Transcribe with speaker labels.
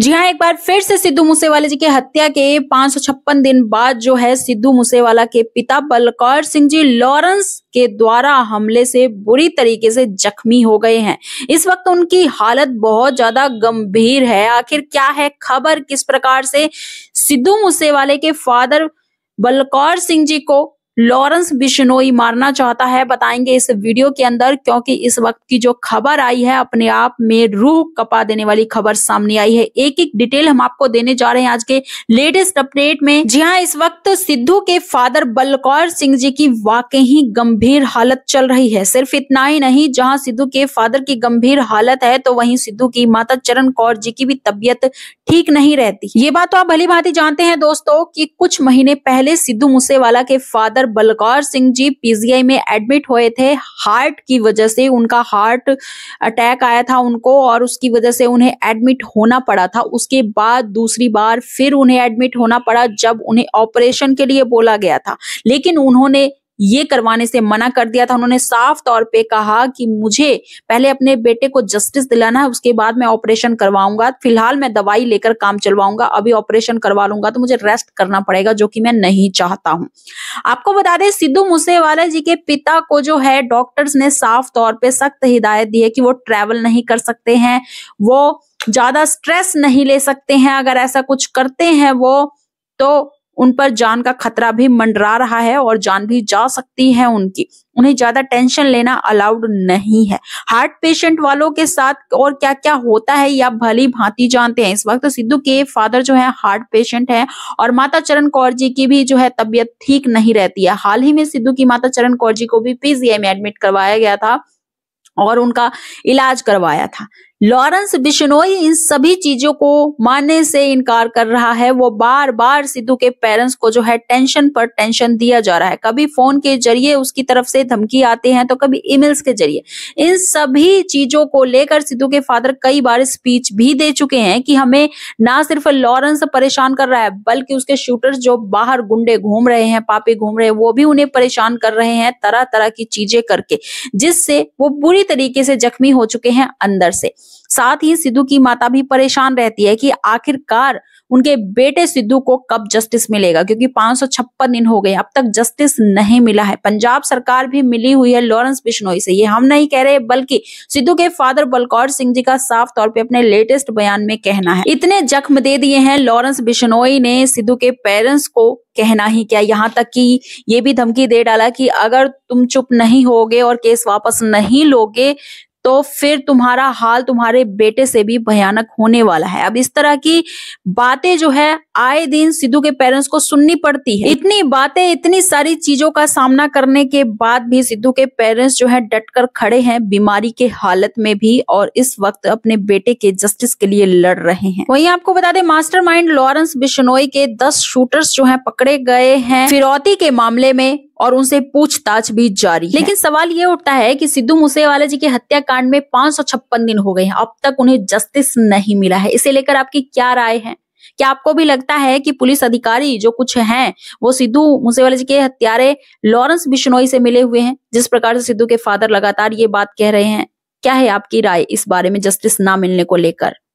Speaker 1: जी हाँ एक बार फिर से सिद्धू मूसेवाला जी की हत्या के पांच दिन बाद जो है सिद्धू मूसेवाला के पिता बलकौर सिंह जी लॉरेंस के द्वारा हमले से बुरी तरीके से जख्मी हो गए हैं इस वक्त उनकी हालत बहुत ज्यादा गंभीर है आखिर क्या है खबर किस प्रकार से सिद्धू मूसेवाले के फादर बलकौर सिंह जी को लॉरेंस बिश्नोई मारना चाहता है बताएंगे इस वीडियो के अंदर क्योंकि इस वक्त की जो खबर आई है अपने आप में रूह कपा देने वाली खबर सामने आई है एक एक डिटेल हम आपको देने जा रहे हैं आज के लेटेस्ट अपडेट में जी हाँ इस वक्त सिद्धू के फादर बलकौर सिंह जी की वाकई ही गंभीर हालत चल रही है सिर्फ इतना ही नहीं जहाँ सिद्धू के फादर की गंभीर हालत है तो वही सिद्धू की माता चरण कौर जी की भी तबियत ठीक नहीं रहती ये बात तो आप भली भांति जानते हैं दोस्तों की कुछ महीने पहले सिद्धू मूसेवाला के फादर बलकौर सिंह जी पीजीआई में एडमिट हुए थे हार्ट की वजह से उनका हार्ट अटैक आया था उनको और उसकी वजह से उन्हें एडमिट होना पड़ा था उसके बाद दूसरी बार फिर उन्हें एडमिट होना पड़ा जब उन्हें ऑपरेशन के लिए बोला गया था लेकिन उन्होंने ये करवाने से मना कर दिया था उन्होंने साफ तौर पे कहा कि मुझे पहले अपने बेटे को जस्टिस दिलाना है उसके बाद मैं ऑपरेशन करवाऊंगा फिलहाल मैं दवाई लेकर काम चलवाऊंगा अभी ऑपरेशन करवा लूंगा तो मुझे रेस्ट करना पड़ेगा जो कि मैं नहीं चाहता हूं आपको बता दें सिद्धू मूसेवाला जी के पिता को जो है डॉक्टर्स ने साफ तौर पर सख्त हिदायत दी है कि वो ट्रेवल नहीं कर सकते हैं वो ज्यादा स्ट्रेस नहीं ले सकते हैं अगर ऐसा कुछ करते हैं वो तो उन पर जान का खतरा भी मंडरा रहा है और जान भी जा सकती है उनकी उन्हें ज्यादा टेंशन लेना अलाउड नहीं है हार्ट पेशेंट वालों के साथ और क्या क्या होता है या आप भली भांति जानते हैं इस वक्त सिद्धू के फादर जो है हार्ट पेशेंट है और माता चरण कौर जी की भी जो है तबियत ठीक नहीं रहती है हाल ही में सिद्धू की माता चरण कौर जी को भी पीजीआई में एडमिट करवाया गया था और उनका इलाज करवाया था लॉरेंस बिश्नोई इन सभी चीजों को मानने से इनकार कर रहा है वो बार बार सिद्धू के पेरेंट्स को जो है टेंशन पर टेंशन दिया जा रहा है कभी फोन के जरिए उसकी तरफ से धमकी आते हैं तो कभी ईमेल्स के जरिए इन सभी चीजों को लेकर सिद्धू के फादर कई बार स्पीच भी दे चुके हैं कि हमें ना सिर्फ लॉरेंस परेशान कर रहा है बल्कि उसके शूटर्स जो बाहर गुंडे घूम रहे हैं पापी घूम रहे हैं वो भी उन्हें परेशान कर रहे हैं तरह तरह की चीजें करके जिससे वो बुरी तरीके से जख्मी हो चुके हैं अंदर से साथ ही सिद्धू की माता भी परेशान रहती है कि आखिरकार उनके बेटे सिद्धू को कब जस्टिस मिलेगा क्योंकि पांच दिन हो गए अब तक जस्टिस नहीं मिला है पंजाब सरकार भी मिली हुई है लॉरेंस बिश्नोई से ये हम नहीं कह रहे बल्कि सिद्धू के फादर बलकौर सिंह जी का साफ तौर पे अपने लेटेस्ट बयान में कहना है इतने जख्म दे दिए हैं लॉरेंस बिश्नोई ने सिद्धू के पेरेंट्स को कहना ही क्या यहाँ तक कि ये भी धमकी दे डाला कि अगर तुम चुप नहीं होगे और केस वापस नहीं लोगे तो फिर तुम्हारा हाल तुम्हारे बेटे से भी भयानक होने वाला है अब इस तरह की बातें जो है आए दिन सिद्धू के पेरेंट्स को सुननी पड़ती है इतनी बातें इतनी सारी चीजों का सामना करने के बाद भी सिद्धू के पेरेंट्स जो है डट खड़े हैं बीमारी के हालत में भी और इस वक्त अपने बेटे के जस्टिस के लिए लड़ रहे हैं वहीं आपको बता दें मास्टरमाइंड लॉरेंस बिश्नोई के 10 शूटर्स जो हैं पकड़े गए हैं फिरौती के मामले में और उनसे पूछताछ भी जारी लेकिन सवाल ये उठता है कि सिद्धू मूसेवाला जी के हत्याकांड में पांच दिन हो गए हैं अब तक उन्हें जस्टिस नहीं मिला है इसे लेकर आपकी क्या राय है क्या आपको भी लगता है कि पुलिस अधिकारी जो कुछ हैं वो सिद्धू मूसेवाला जी के हत्यारे लॉरेंस बिश्नोई से मिले हुए हैं जिस प्रकार से सिद्धू के फादर लगातार ये बात कह रहे हैं क्या है आपकी राय इस बारे में जस्टिस ना मिलने को लेकर